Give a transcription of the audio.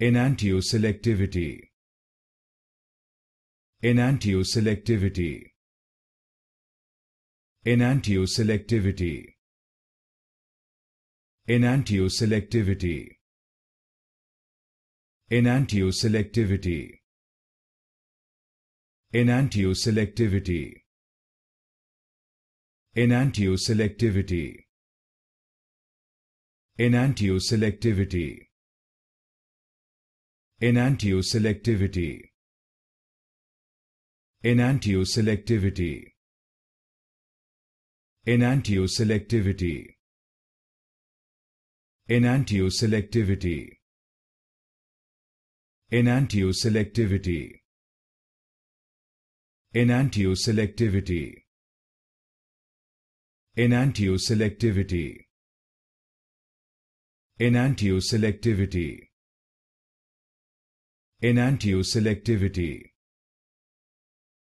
Enantioselectivity. Enantioselectivity. Enantioselectivity. Enantioselectivity. Enantioselectivity. Enantioselectivity. Enantioselectivity. Enantioselectivity. Enantioselectivity. Enantioselectivity. Enantioselectivity. Enantioselectivity. Enantioselectivity. Enantioselectivity. Enantioselectivity. Enantioselectivity in anti selectivity